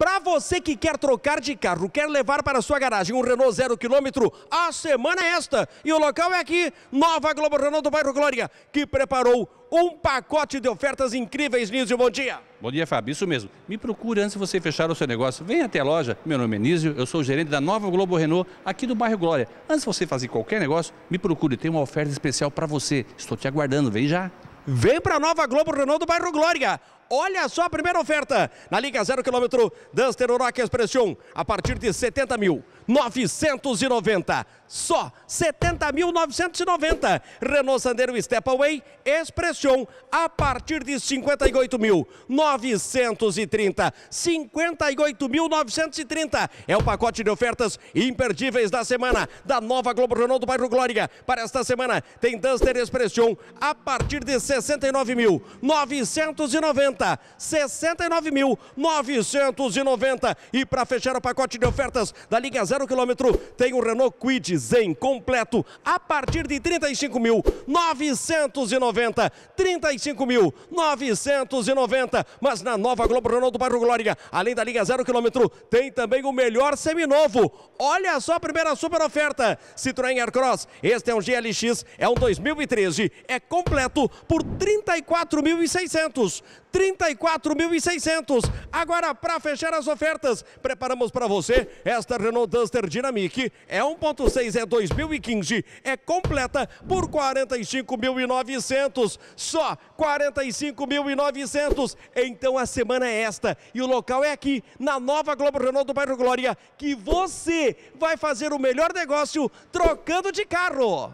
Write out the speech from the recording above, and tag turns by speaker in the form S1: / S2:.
S1: Para você que quer trocar de carro, quer levar para sua garagem um Renault zero quilômetro, a semana é esta. E o local é aqui, Nova Globo Renault do bairro Glória, que preparou um pacote de ofertas incríveis, Nísio. Bom dia.
S2: Bom dia, Fábio. Isso mesmo. Me procure antes de você fechar o seu negócio. Venha até a loja. Meu nome é Nísio, eu sou o gerente da Nova Globo Renault, aqui do bairro Glória. Antes de você fazer qualquer negócio, me procure. Tem uma oferta especial para você. Estou te aguardando. Vem já. Vem para a Nova Globo Renault do bairro Glória. Olha só a primeira oferta na Liga 0 km
S1: Duster Rock Expression, a partir de 70 mil. 990. Só 70.990. Renault Sandero Stepaway Expression a partir de 58.930. 58.930 é o pacote de ofertas imperdíveis da semana da Nova Globo Renault do bairro Glória. Para esta semana tem Duster Expression a partir de 69.990. 69.990 e para fechar o pacote de ofertas da linha 0 zero quilômetro, tem um Renault Quid Zen completo a partir de 35.990. 35.990. Mas na nova Globo Renault do Bairro Glória, além da linha zero quilômetro, tem também o melhor seminovo. Olha só a primeira super oferta. Citroën Aircross, este é um GLX, é um 2013, é completo por 34.600. 34.600. Agora, para fechar as ofertas, preparamos para você esta Renault Duster Dynamic é 1.6, é 2015, é completa por 45.900, só 45.900. Então a semana é esta e o local é aqui na Nova Globo Renault do bairro Glória, que você vai fazer o melhor negócio trocando de carro.